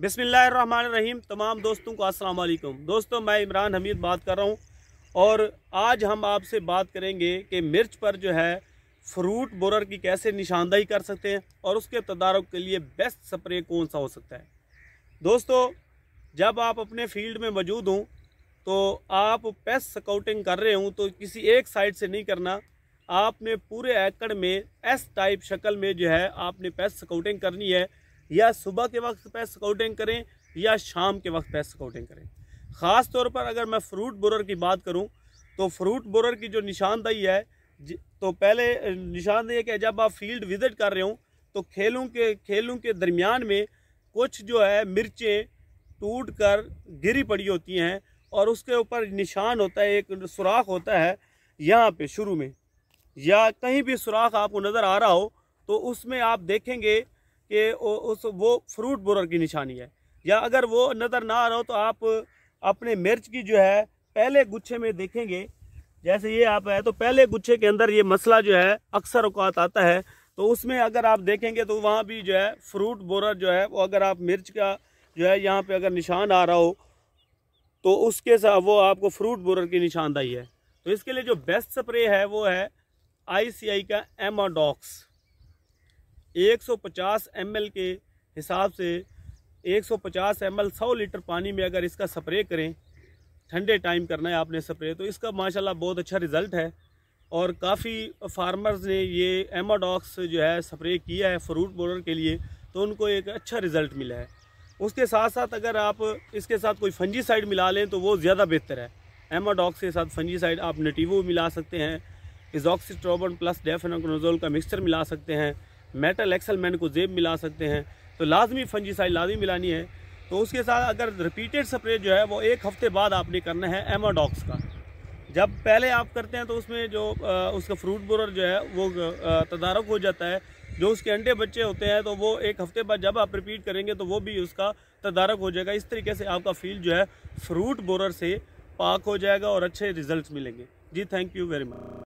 बिसमीम तमाम दोस्तों को अस्सलाम वालेकुम दोस्तों मैं इमरान हमीद बात कर रहा हूँ और आज हम आपसे बात करेंगे कि मिर्च पर जो है फ्रूट बोरर की कैसे निशानदाही कर सकते हैं और उसके तदारक के लिए बेस्ट स्प्रे कौन सा हो सकता है दोस्तों जब आप अपने फील्ड में मौजूद हों तो आप पेस्ट स्काउटिंग कर रहे हों तो किसी एक साइड से नहीं करना आपने पूरे एकड़ में एस टाइप शक्ल में जो है आपने पेस्ट स्काउटिंग करनी है या सुबह के वक्त पे स्काउटिंग करें या शाम के वक्त पे स्काउटिंग करें ख़ास तौर पर अगर मैं फ्रूट बोरर की बात करूं तो फ्रूट बोरर की जो निशानदेही है तो पहले निशानदेही है कि जब आप फील्ड विज़िट कर रहे हो तो खेलों के खेलों के दरमियान में कुछ जो है मिर्चें टूट कर गिरी पड़ी होती हैं और उसके ऊपर निशान होता है एक सुराख होता है यहाँ पे शुरू में या कहीं भी सुराख आपको नज़र आ रहा हो तो उसमें आप देखेंगे कि उस वो फ्रूट बोरर की निशानी है या अगर वो नज़र ना आ रहा हो तो आप अपने मिर्च की जो है पहले गुच्छे में देखेंगे जैसे ये आप है तो पहले गुच्छे के अंदर ये मसला जो है अक्सर अवकात आता है तो उसमें अगर आप देखेंगे तो वहाँ भी जो है फ्रूट बोरर जो है वो अगर आप मिर्च का जो है यहाँ पे अगर निशान आ रहा हो तो उसके साथ वो आपको फ्रूट बोरर की निशानदाही है तो इसके लिए जो बेस्ट स्प्रे है वो है आईसीआई का एमाडॉक्स 150 ml के हिसाब से 150 ml 100 लीटर पानी में अगर इसका स्प्रे करें ठंडे टाइम करना है आपने स्प्रे तो इसका माशाल्लाह बहुत अच्छा रिज़ल्ट है और काफ़ी फार्मर्स ने ये एमाडॉक्स जो है स्प्रे किया है फ्रूट बोलर के लिए तो उनको एक अच्छा रिज़ल्ट मिला है उसके साथ साथ अगर आप इसके साथ कोई फंजी साइड मिला लें तो वो ज़्यादा बेहतर है एमाडॉक्स के साथ फंजी साइड आप नटिवो मिला सकते हैं इजॉक्सीट्रोबन प्लस डेफेनोकनोजोल का मिक्सचर मिला सकते हैं मेटल एक्सल मैन को जेब मिला सकते हैं तो लाजमी फंजीसाइड लाजमी मिलानी है तो उसके साथ अगर रिपीटेड स्प्रे जो है वो एक हफ्ते बाद आपने करना है एमाडॉक्स का जब पहले आप करते हैं तो उसमें जो आ, उसका फ्रूट बोरर जो है वो तदारक हो जाता है जो उसके अंडे बच्चे होते हैं तो वो एक हफ्ते बाद जब आप रिपीट करेंगे तो वो भी उसका तदारक हो जाएगा इस तरीके से आपका फील्ड जो है फ्रूट बोरर से पाक हो जाएगा और अच्छे रिजल्ट मिलेंगे जी थैंक यू वेरी मच